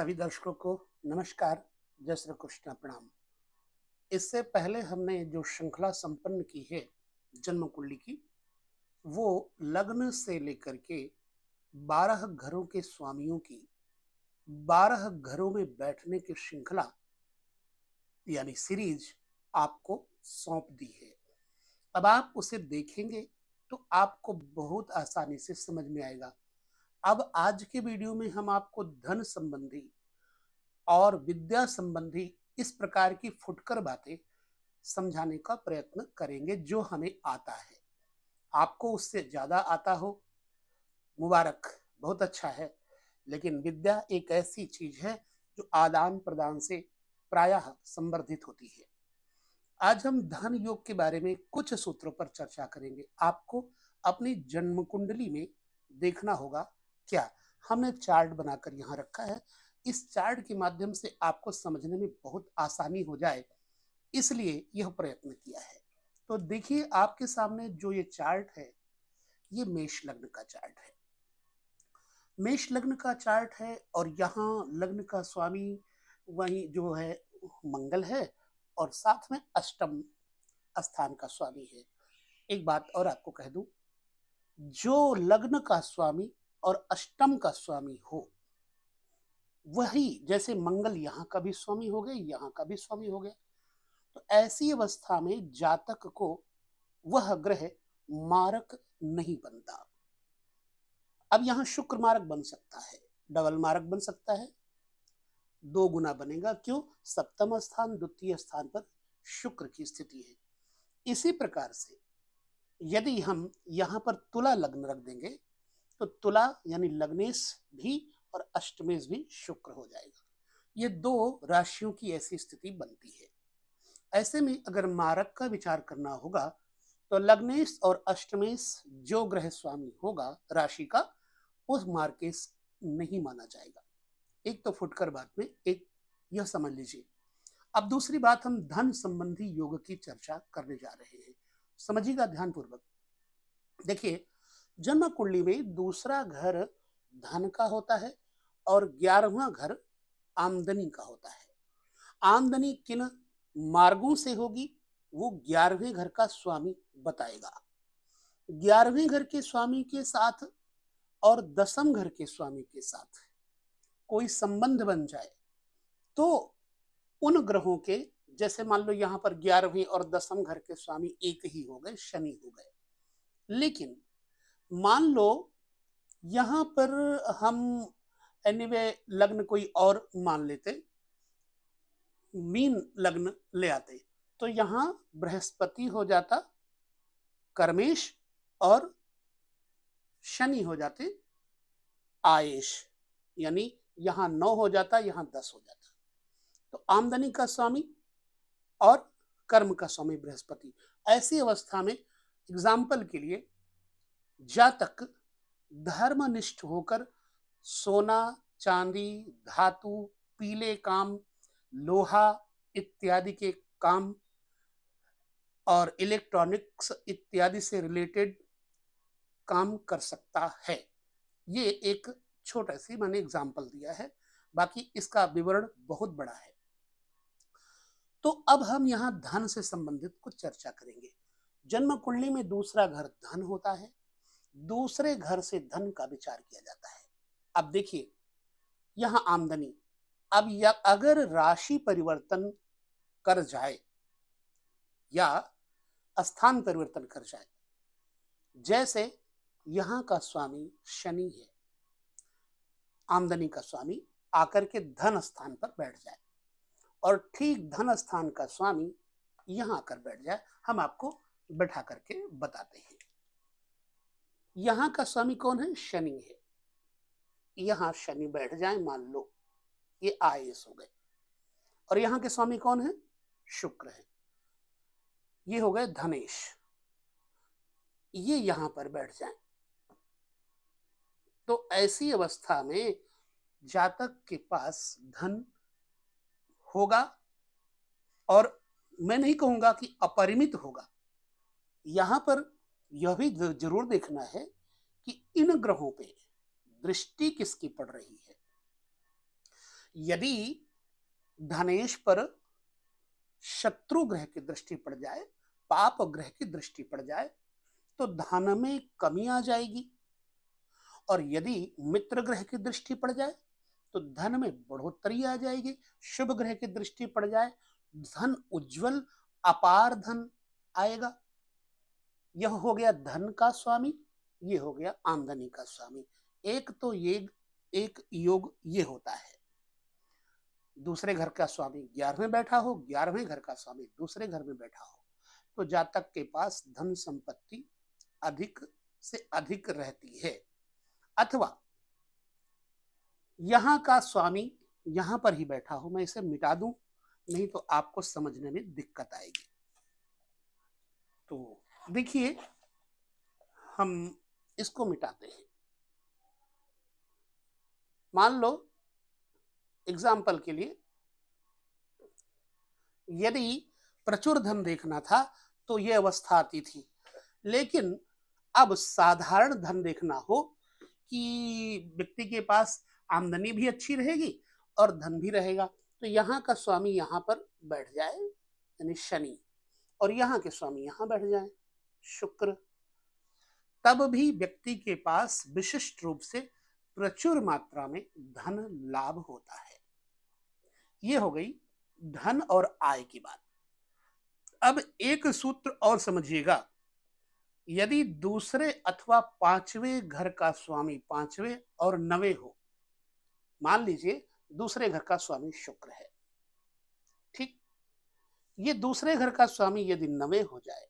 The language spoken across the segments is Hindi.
सभी दर्शकों को नमस्कार जय श्री कृष्ण प्रणाम इससे पहले हमने जो श्रृंखला संपन्न की है जन्म कुंडली की वो लग्न से लेकर के बारह घरों के स्वामियों की बारह घरों में बैठने की श्रृंखला यानी सीरीज आपको सौंप दी है अब आप उसे देखेंगे तो आपको बहुत आसानी से समझ में आएगा अब आज के वीडियो में हम आपको धन संबंधी और विद्या संबंधी इस प्रकार की फुटकर बातें समझाने का प्रयत्न करेंगे जो हमें आता है आपको उससे ज्यादा आता हो मुबारक बहुत अच्छा है लेकिन विद्या एक ऐसी चीज है जो आदान प्रदान से प्रायः संवर्धित होती है आज हम धन योग के बारे में कुछ सूत्रों पर चर्चा करेंगे आपको अपनी जन्म कुंडली में देखना होगा क्या हमने चार्ट बनाकर यहाँ रखा है इस चार्ट के माध्यम से आपको समझने में बहुत आसानी हो जाए इसलिए यह प्रयत्न किया है तो देखिए आपके सामने जो ये चार्ट है ये मेष लग्न का चार्ट है मेष लग्न का चार्ट है और यहाँ लग्न का स्वामी वही जो है मंगल है और साथ में अष्टम स्थान का स्वामी है एक बात और आपको कह दूं जो लग्न का स्वामी और अष्टम का स्वामी हो वही जैसे मंगल यहाँ का भी स्वामी हो गए यहाँ का भी स्वामी हो गया तो ऐसी अवस्था में जातक को वह ग्रह मारक नहीं बनता अब यहां शुक्र मारक बन सकता है डबल मारक बन सकता है दो गुना बनेगा क्यों सप्तम स्थान द्वितीय स्थान पर शुक्र की स्थिति है इसी प्रकार से यदि हम यहां पर तुला लग्न रख देंगे तो तुला यानी लग्नेश भी और अष्टमेश भी शुक्र हो जाएगा ये दो राशियों की ऐसी स्थिति बनती है ऐसे में अगर मारक का विचार करना होगा तो लग्नेश और अष्टमेश जो ग्रह स्वामी होगा राशि का उस मार्केश नहीं माना जाएगा एक तो फुटकर बात में एक यह समझ लीजिए अब दूसरी बात हम धन संबंधी योग की चर्चा करने जा रहे हैं समझिएगा ध्यानपूर्वक देखिए जन्म कुंडली में दूसरा घर धन का होता है और ग्यारहवा घर आमदनी का होता है आमदनी किन मार्गों से होगी वो ग्यारहवें घर का स्वामी बताएगा ग्यारहवें घर के स्वामी के साथ और दसम घर के स्वामी के साथ कोई संबंध बन जाए तो उन ग्रहों के जैसे मान लो यहाँ पर ग्यारहवें और दसम घर के स्वामी एक ही हो गए शनि हो गए लेकिन मान लो यहाँ पर हम एनीवे anyway, लग्न कोई और मान लेते मीन लग्न ले आते तो यहाँ बृहस्पति हो जाता कर्मेश और शनि हो जाते आयेश यानी यहाँ नौ हो जाता यहाँ दस हो जाता तो आमदनी का स्वामी और कर्म का स्वामी बृहस्पति ऐसी अवस्था में एग्जाम्पल के लिए जातक धर्मनिष्ठ होकर सोना चांदी धातु पीले काम लोहा इत्यादि के काम और इलेक्ट्रॉनिक्स इत्यादि से रिलेटेड काम कर सकता है ये एक छोटा सी मैंने एग्जाम्पल दिया है बाकी इसका विवरण बहुत बड़ा है तो अब हम यहाँ धन से संबंधित कुछ चर्चा करेंगे जन्म कुंडली में दूसरा घर धन होता है दूसरे घर से धन का विचार किया जाता है अब देखिए यहां आमदनी अब या अगर राशि परिवर्तन कर जाए या स्थान परिवर्तन कर जाए जैसे यहां का स्वामी शनि है आमदनी का स्वामी आकर के धन स्थान पर बैठ जाए और ठीक धन स्थान का स्वामी यहां आकर बैठ जाए हम आपको बैठा करके बताते हैं यहां का स्वामी कौन है शनि है यहां शनि बैठ जाए मान लो ये आयस हो गए और यहां के स्वामी कौन है शुक्र है ये हो गए धनेश ये यहां पर बैठ जाए तो ऐसी अवस्था में जातक के पास धन होगा और मैं नहीं कहूंगा कि अपरिमित होगा यहां पर यह भी जरूर देखना है कि इन ग्रहों पे दृष्टि किसकी पड़ रही है यदि धनेश पर शत्रु ग्रह की दृष्टि पड़ जाए पाप ग्रह की दृष्टि पड़ जाए तो धन में कमी आ जाएगी और यदि मित्र ग्रह की दृष्टि पड़ जाए तो धन में बढ़ोतरी आ जाएगी शुभ ग्रह की दृष्टि पड़ जाए धन उज्जवल अपार धन आएगा यह हो गया धन का स्वामी ये हो गया आमदनी का स्वामी एक तो ये एक योग ये होता है दूसरे घर का स्वामी ग्यारहवें बैठा हो ग्यारहवें घर का स्वामी दूसरे घर में बैठा हो तो जातक के पास धन संपत्ति अधिक से अधिक रहती है अथवा यहाँ का स्वामी यहाँ पर ही बैठा हो मैं इसे मिटा दूं नहीं तो आपको समझने में दिक्कत आएगी तो देखिए हम इसको मिटाते हैं मान लो एग्जाम्पल के लिए यदि प्रचुर धन देखना था तो यह अवस्था आती थी लेकिन अब साधारण धन देखना हो कि व्यक्ति के पास आमदनी भी अच्छी रहेगी और धन भी रहेगा तो यहाँ का स्वामी यहाँ पर बैठ जाए यानी शनि और यहाँ के स्वामी यहाँ बैठ जाए शुक्र तब भी व्यक्ति के पास विशिष्ट रूप से प्रचुर मात्रा में धन लाभ होता है ये हो गई धन और आय की बात अब एक सूत्र और समझिएगा यदि दूसरे अथवा पांचवें घर का स्वामी पांचवें और नवे हो मान लीजिए दूसरे घर का स्वामी शुक्र है ठीक ये दूसरे घर का स्वामी यदि नवे हो जाए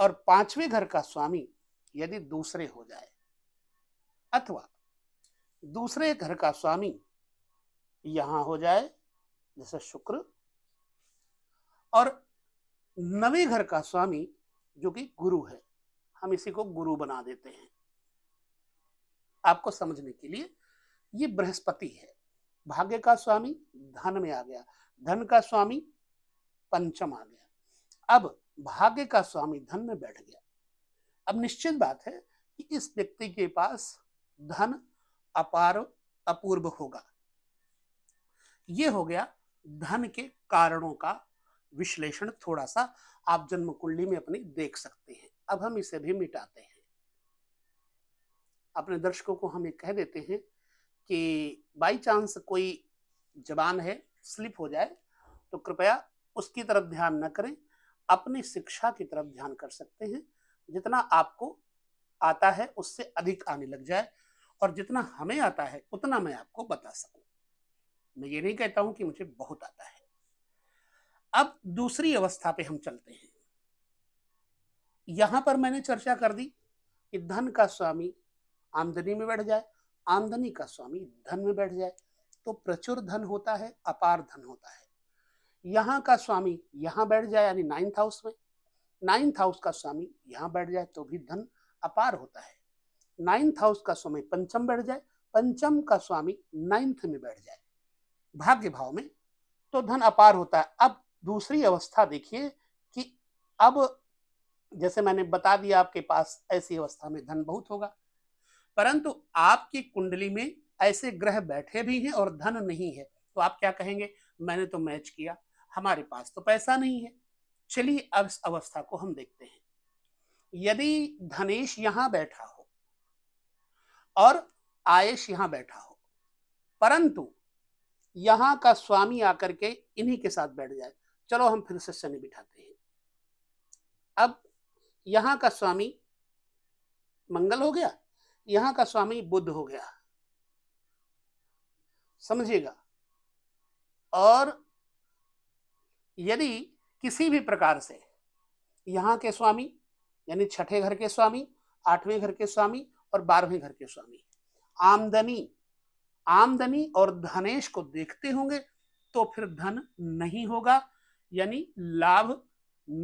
और पांचवें घर का स्वामी यदि दूसरे हो जाए अथवा दूसरे घर का स्वामी यहां हो जाए जैसे शुक्र और नवे घर का स्वामी जो कि गुरु है हम इसी को गुरु बना देते हैं आपको समझने के लिए ये बृहस्पति है भाग्य का स्वामी धन में आ गया धन का स्वामी पंचम आ गया अब भाग्य का स्वामी धन में बैठ गया अब निश्चित बात है कि इस व्यक्ति के पास धन अपार अपूर्व होगा ये हो गया धन के कारणों का विश्लेषण थोड़ा सा आप जन्म कुंडली में अपनी देख सकते हैं अब हम इसे भी मिटाते हैं अपने दर्शकों को हम ये कह देते हैं कि बाई चांस कोई जवान है स्लिप हो जाए तो कृपया उसकी तरफ ध्यान न करें अपनी शिक्षा की तरफ ध्यान कर सकते हैं जितना आपको आता है उससे अधिक आने लग जाए और जितना हमें आता है उतना मैं आपको बता सकूं मैं ये नहीं कहता हूं कि मुझे बहुत आता है अब दूसरी अवस्था पे हम चलते हैं यहां पर मैंने चर्चा कर दी कि धन का स्वामी आमदनी में बैठ जाए आमदनी का स्वामी धन में बैठ जाए तो प्रचुर धन होता है अपार धन होता है यहाँ का स्वामी यहाँ बैठ जाए यानी नाइन्थ हाउस में नाइन्थ हाउस का स्वामी यहाँ बैठ जाए तो भी धन अपार होता है नाइन्थ हाउस का स्वामी पंचम बैठ जाए पंचम का स्वामी नाइन्थ में बैठ जाए भाग्य भाव में तो धन अपार होता है अब दूसरी अवस्था देखिए कि अब जैसे मैंने बता दिया आपके पास ऐसी अवस्था में धन बहुत होगा परंतु आपकी कुंडली में ऐसे ग्रह बैठे भी हैं और धन नहीं है तो आप क्या कहेंगे मैंने तो मैच किया हमारे पास तो पैसा नहीं है चलिए अब इस अवस्था को हम देखते हैं यदि धनेश यहां बैठा हो और आयश यहां बैठा हो परंतु यहां का स्वामी आकर के इन्हीं के साथ बैठ जाए चलो हम फिर से शनि बिठाते हैं अब यहां का स्वामी मंगल हो गया यहां का स्वामी बुद्ध हो गया समझिएगा और यदि किसी भी प्रकार से यहाँ के स्वामी यानी छठे घर के स्वामी आठवें घर के स्वामी और बारहवें घर के स्वामी आमदनी आमदनी और धनेश को देखते होंगे तो फिर धन नहीं होगा यानी लाभ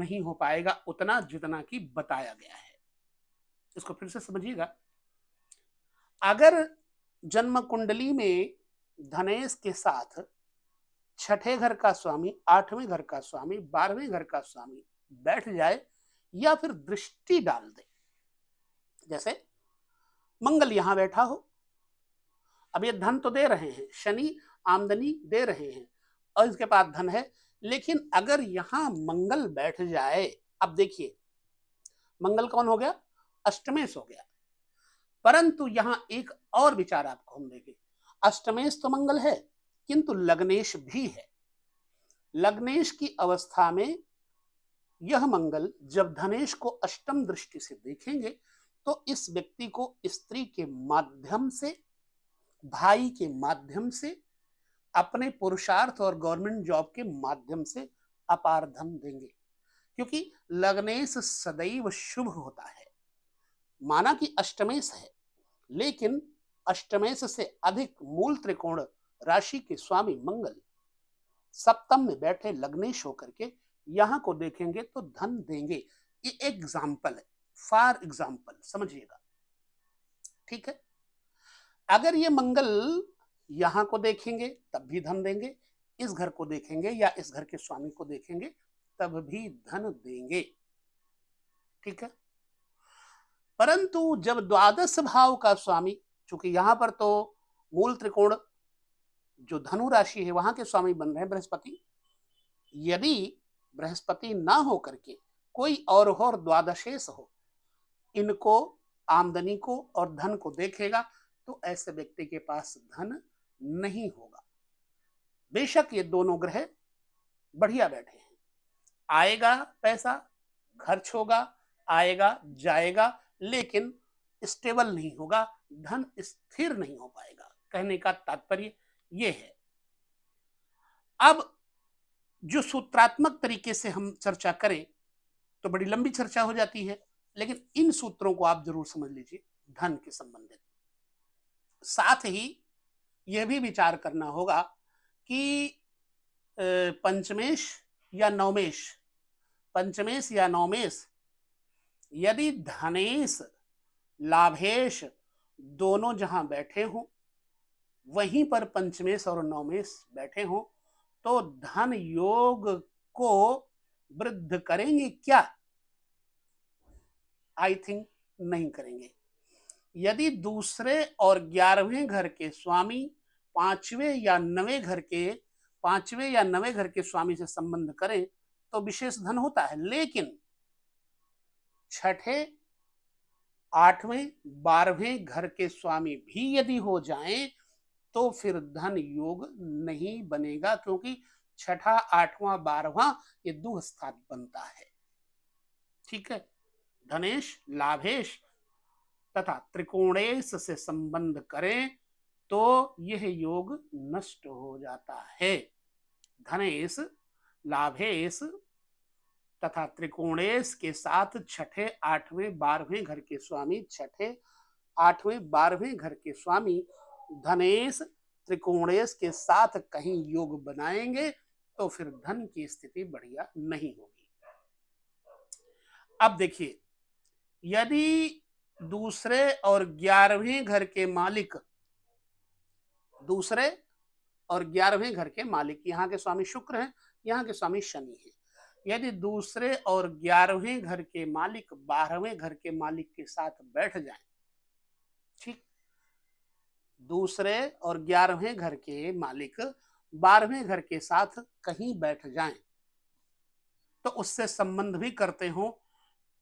नहीं हो पाएगा उतना जितना कि बताया गया है इसको फिर से समझिएगा अगर जन्म कुंडली में धनेश के साथ छठे घर का स्वामी आठवें घर का स्वामी बारहवें घर का स्वामी बैठ जाए या फिर दृष्टि डाल दे जैसे मंगल यहां बैठा हो अब ये धन तो दे रहे हैं शनि आमदनी दे रहे हैं और इसके पास धन है लेकिन अगर यहां मंगल बैठ जाए अब देखिए मंगल कौन हो गया अष्टमेश हो गया परंतु यहां एक और विचार आपको हम देंगे अष्टमेश तो मंगल है किंतु लग्नेश भी है लग्नेश की अवस्था में यह मंगल जब धनेश को अष्टम दृष्टि से देखेंगे तो इस व्यक्ति को स्त्री के माध्यम से भाई के माध्यम से अपने पुरुषार्थ और गवर्नमेंट जॉब के माध्यम से अपार धन देंगे क्योंकि लग्नेश सदैव शुभ होता है माना कि अष्टमेश है लेकिन अष्टमेश से अधिक मूल त्रिकोण राशि के स्वामी मंगल सप्तम में बैठे लग्नेश होकर के यहां को देखेंगे तो धन देंगे ये एग्जाम्पल है फॉर एग्जाम्पल समझिएगा ठीक है अगर ये मंगल यहां को देखेंगे तब भी धन देंगे इस घर को देखेंगे या इस घर के स्वामी को देखेंगे तब भी धन देंगे ठीक है परंतु जब द्वादश भाव का स्वामी चूंकि यहां पर तो मूल त्रिकोण जो धनु राशि है वहां के स्वामी बन रहे हैं बृहस्पति यदि बृहस्पति ना हो करके कोई और हो और द्वादशेष हो इनको आमदनी को और धन को देखेगा तो ऐसे व्यक्ति के पास धन नहीं होगा बेशक ये दोनों ग्रह बढ़िया बैठे हैं आएगा पैसा खर्च होगा आएगा जाएगा लेकिन स्टेबल नहीं होगा धन स्थिर नहीं हो पाएगा कहने का तात्पर्य ये है अब जो सूत्रात्मक तरीके से हम चर्चा करें तो बड़ी लंबी चर्चा हो जाती है लेकिन इन सूत्रों को आप जरूर समझ लीजिए धन के संबंधित साथ ही यह भी विचार करना होगा कि पंचमेश या नवमेश पंचमेश या नवमेश यदि धनेश लाभेश दोनों जहां बैठे हों वहीं पर पंचमेश और नौमेश बैठे हों तो धन योग को वृद्ध करेंगे क्या आई थिंक नहीं करेंगे यदि दूसरे और ग्यारहवें घर के स्वामी पांचवें या नवे घर के पांचवें या नवे घर के स्वामी से संबंध करें तो विशेष धन होता है लेकिन छठे आठवें बारहवें घर के स्वामी भी यदि हो जाएं तो फिर धन योग नहीं बनेगा क्योंकि छठा आठवां बारहवां ये दुहस्थान बनता है ठीक है धनेश लाभेश तथा त्रिकोणेश से संबंध करें तो यह योग नष्ट हो जाता है धनेश लाभेश तथा त्रिकोणेश के साथ छठे आठवें बारहवें घर के स्वामी छठे आठवें बारहवें घर के स्वामी धनेश त्रिकोणेश के साथ कहीं योग बनाएंगे तो फिर धन की स्थिति बढ़िया नहीं होगी अब देखिए यदि दूसरे और ग्यारहवें घर के मालिक दूसरे और ग्यारहवें घर के मालिक यहाँ के स्वामी शुक्र हैं यहाँ के स्वामी शनि हैं यदि दूसरे और ग्यारहवें घर के मालिक बारहवें घर के मालिक के साथ बैठ जाएं दूसरे और ग्यारहवें घर के मालिक बारहवें घर के साथ कहीं बैठ जाएं तो उससे संबंध भी करते हो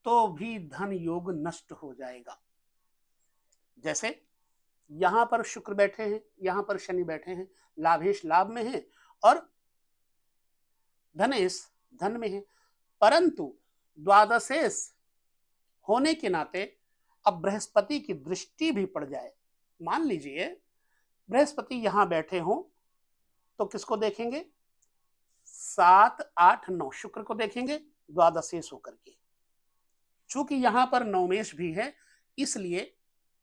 तो भी धन योग नष्ट हो जाएगा जैसे यहां पर शुक्र बैठे हैं यहां पर शनि बैठे हैं लाभेश लाभ में है और धनेश धन में है परंतु द्वादशेश होने के नाते अब बृहस्पति की दृष्टि भी पड़ जाए मान लीजिए बृहस्पति यहां बैठे हों तो किसको देखेंगे सात आठ नौ शुक्र को देखेंगे द्वादशेष होकर के चूंकि यहां पर नवमेश भी है इसलिए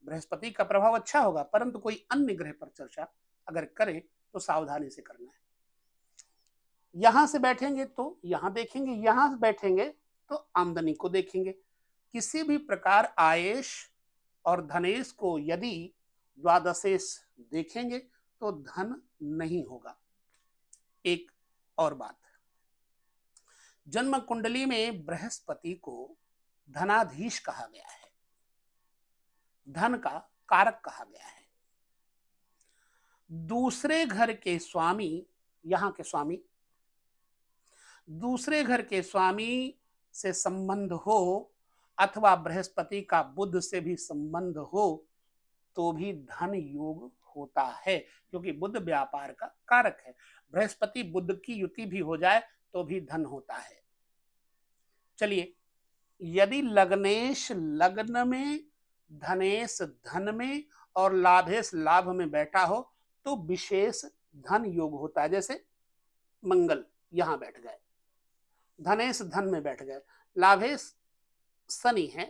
बृहस्पति का प्रभाव अच्छा होगा परंतु कोई अन्य ग्रह पर चर्चा अगर करें तो सावधानी से करना है यहां से बैठेंगे तो यहां देखेंगे यहां से बैठेंगे तो आमदनी को देखेंगे किसी भी प्रकार आयेश और धनेश को यदि द्वादशेष देखेंगे तो धन नहीं होगा एक और बात जन्म कुंडली में बृहस्पति को धनाधीश कहा गया है धन का कारक कहा गया है दूसरे घर के स्वामी यहां के स्वामी दूसरे घर के स्वामी से संबंध हो अथवा बृहस्पति का बुद्ध से भी संबंध हो तो भी धन योग होता है क्योंकि बुद्ध व्यापार का कारक है बृहस्पति बुद्ध की युति भी हो जाए तो भी धन होता है चलिए यदि लग्नेश लग्न में धनेश धन में और लाभेश लाभ में बैठा हो तो विशेष धन योग होता है जैसे मंगल यहां बैठ गए धनेश धन में बैठ गए लाभेश शनि है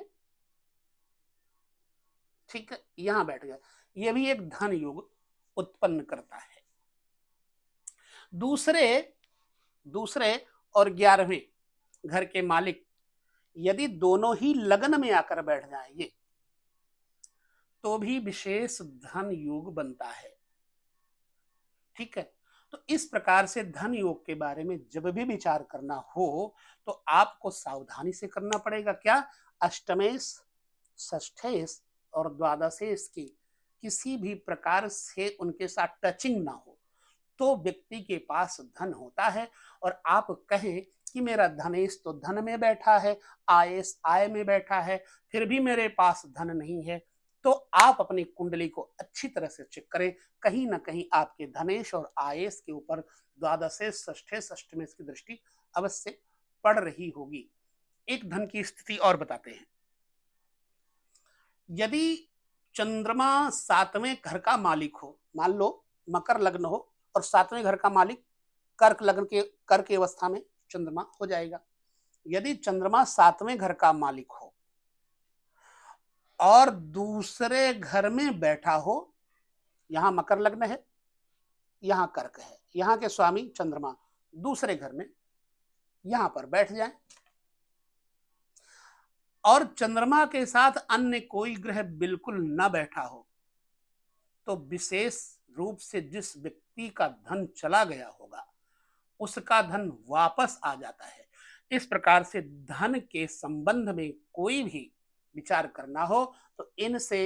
ठीक है यहां बैठ गया यह भी एक धन योग उत्पन्न करता है दूसरे दूसरे और ग्यारहवें घर के मालिक यदि दोनों ही लगन में आकर बैठ जाएंगे तो भी विशेष धन योग बनता है ठीक है तो इस प्रकार से धन योग के बारे में जब भी विचार करना हो तो आपको सावधानी से करना पड़ेगा क्या अष्टमेश ष्ठेश और द्वादशेश की किसी भी प्रकार से उनके साथ टचिंग ना हो तो व्यक्ति के पास धन होता है और आप कहें कि मेरा धनेश तो धन में बैठा है आयस आय में बैठा है फिर भी मेरे पास धन नहीं है तो आप अपनी कुंडली को अच्छी तरह से चेक करें कहीं ना कहीं आपके धनेश और आयस के ऊपर द्वादशे ष्ठे दृष्टि अवश्य पड़ रही होगी एक धन की स्थिति और बताते हैं यदि चंद्रमा सातवें घर का मालिक हो मान लो मकर लग्न हो और सातवें घर का मालिक कर्क लग्न के कर्क अवस्था में चंद्रमा हो जाएगा यदि चंद्रमा सातवें घर का मालिक हो और दूसरे घर में बैठा हो यहां मकर लग्न है यहां कर्क है यहां के स्वामी चंद्रमा दूसरे घर में यहां पर बैठ जाए और चंद्रमा के साथ अन्य कोई ग्रह बिल्कुल न बैठा हो तो विशेष रूप से जिस व्यक्ति का धन चला गया होगा उसका धन वापस आ जाता है इस प्रकार से धन के संबंध में कोई भी विचार करना हो तो इनसे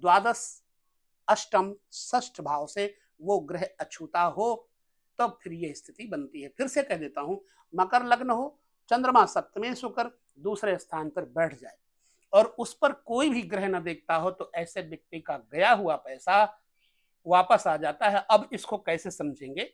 द्वादश अष्टम ष्ठ भाव से वो ग्रह अछूता हो तब तो फिर यह स्थिति बनती है फिर से कह देता हूं मकर लग्न हो चंद्रमा सप्तमें शुक्र दूसरे स्थान पर बैठ जाए और उस पर कोई भी ग्रह न देखता हो तो ऐसे व्यक्ति का गया हुआ पैसा वापस आ जाता है अब इसको कैसे समझेंगे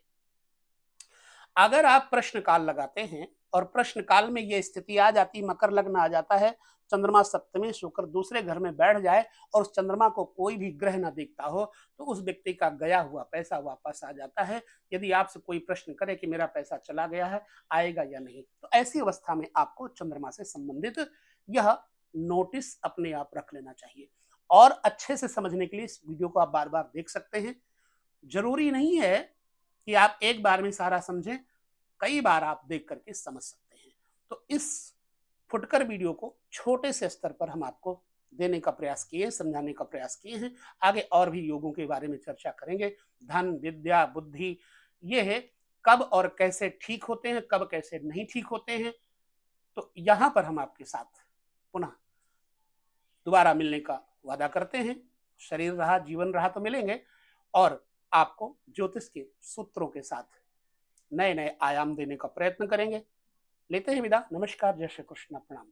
अगर आप प्रश्न काल लगाते हैं और प्रश्न काल में यह स्थिति आ जाती मकर लग्न आ जाता है चंद्रमा सप्तमी शुक्र दूसरे घर में बैठ जाए और उस चंद्रमा को कोई भी ग्रह ना देखता हो तो उस व्यक्ति का गया हुआ पैसा वापस आ जाता है यदि आपसे कोई प्रश्न करे कि मेरा पैसा चला गया है आएगा या नहीं तो ऐसी अवस्था में आपको चंद्रमा से संबंधित यह नोटिस अपने आप रख लेना चाहिए और अच्छे से समझने के लिए इस वीडियो को आप बार बार देख सकते हैं जरूरी नहीं है कि आप एक बार में सारा समझें कई बार आप देख करके समझ सकते हैं तो इस फुटकर वीडियो को छोटे से स्तर पर हम आपको देने का प्रयास किए समझाने का प्रयास किए हैं आगे और भी योगों के बारे में चर्चा करेंगे धन विद्या बुद्धि ये है कब और कैसे ठीक होते हैं कब कैसे नहीं ठीक होते हैं तो यहाँ पर हम आपके साथ पुनः दोबारा मिलने का वादा करते हैं शरीर रहा जीवन रहा तो मिलेंगे और आपको ज्योतिष के सूत्रों के साथ नए नए आयाम देने का प्रयत्न करेंगे लेते हैं विदा नमस्कार जय श्री कृष्ण प्रणाम